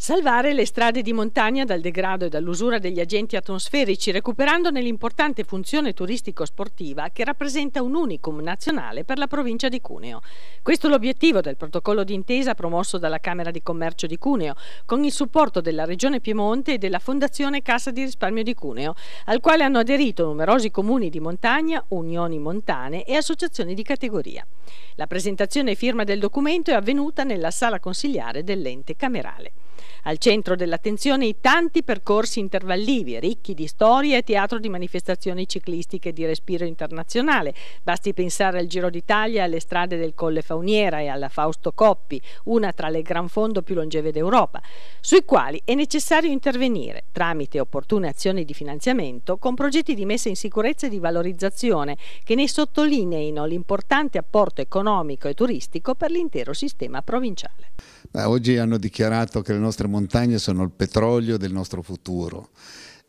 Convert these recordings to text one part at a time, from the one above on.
Salvare le strade di montagna dal degrado e dall'usura degli agenti atmosferici, recuperandone l'importante funzione turistico-sportiva che rappresenta un unicum nazionale per la provincia di Cuneo. Questo è l'obiettivo del protocollo d'intesa promosso dalla Camera di Commercio di Cuneo, con il supporto della Regione Piemonte e della Fondazione Cassa di Risparmio di Cuneo, al quale hanno aderito numerosi comuni di montagna, unioni montane e associazioni di categoria. La presentazione e firma del documento è avvenuta nella sala consigliare dell'ente camerale. Al centro dell'attenzione i tanti percorsi intervallivi, ricchi di storia e teatro di manifestazioni ciclistiche di respiro internazionale. Basti pensare al Giro d'Italia, alle strade del Colle Fauniera e alla Fausto Coppi, una tra le gran fondo più longeve d'Europa, sui quali è necessario intervenire tramite opportune azioni di finanziamento con progetti di messa in sicurezza e di valorizzazione che ne sottolineino l'importante apporto economico e turistico per l'intero sistema provinciale. Beh, oggi hanno dichiarato che il nostro nostre montagne sono il petrolio del nostro futuro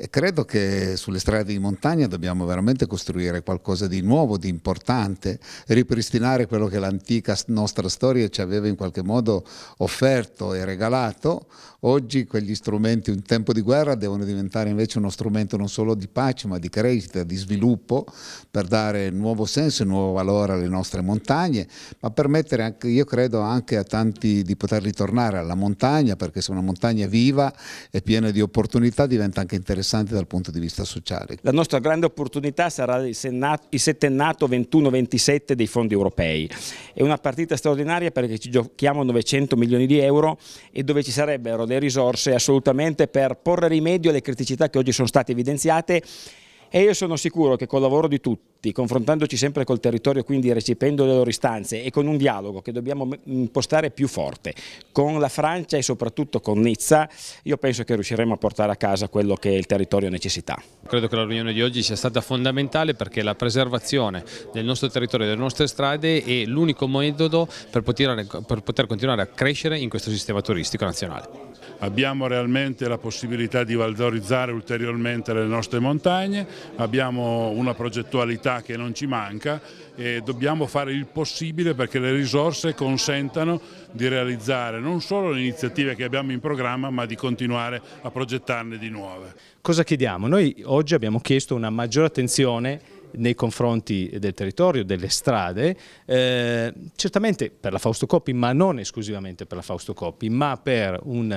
e credo che sulle strade di montagna dobbiamo veramente costruire qualcosa di nuovo, di importante, ripristinare quello che l'antica nostra storia ci aveva in qualche modo offerto e regalato. Oggi quegli strumenti in tempo di guerra devono diventare invece uno strumento non solo di pace ma di crescita, di sviluppo per dare nuovo senso e nuovo valore alle nostre montagne, ma permettere anche, io credo anche a tanti di poter ritornare alla montagna perché se una montagna viva e piena di opportunità diventa anche interessante interessanti dal punto di vista sociale. La nostra grande opportunità sarà il, il settennato 21-27 dei fondi europei. È una partita straordinaria perché ci giochiamo 900 milioni di euro e dove ci sarebbero le risorse assolutamente per porre rimedio alle criticità che oggi sono state evidenziate e io sono sicuro che col lavoro di tutti tutti, confrontandoci sempre col territorio, quindi recependo le loro istanze e con un dialogo che dobbiamo impostare più forte con la Francia e soprattutto con Nizza, io penso che riusciremo a portare a casa quello che il territorio necessita. Credo che la riunione di oggi sia stata fondamentale perché la preservazione del nostro territorio, e delle nostre strade è l'unico metodo per poter, per poter continuare a crescere in questo sistema turistico nazionale. Abbiamo realmente la possibilità di valorizzare ulteriormente le nostre montagne, abbiamo una progettualità qualità che non ci manca e dobbiamo fare il possibile perché le risorse consentano di realizzare non solo le iniziative che abbiamo in programma ma di continuare a progettarne di nuove. Cosa chiediamo? Noi oggi abbiamo chiesto una maggiore attenzione nei confronti del territorio, delle strade, eh, certamente per la Fausto Coppi, ma non esclusivamente per la Fausto Coppi, ma per un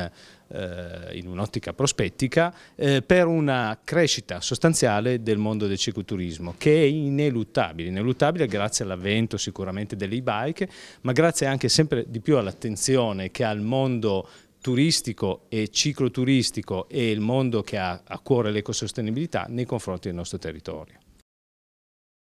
eh, in un'ottica prospettica, eh, per una crescita sostanziale del mondo del cicloturismo che è ineluttabile, ineluttabile grazie all'avvento sicuramente delle e-bike, ma grazie anche sempre di più all'attenzione che al mondo turistico e cicloturistico e il mondo che ha a cuore l'ecosostenibilità nei confronti del nostro territorio.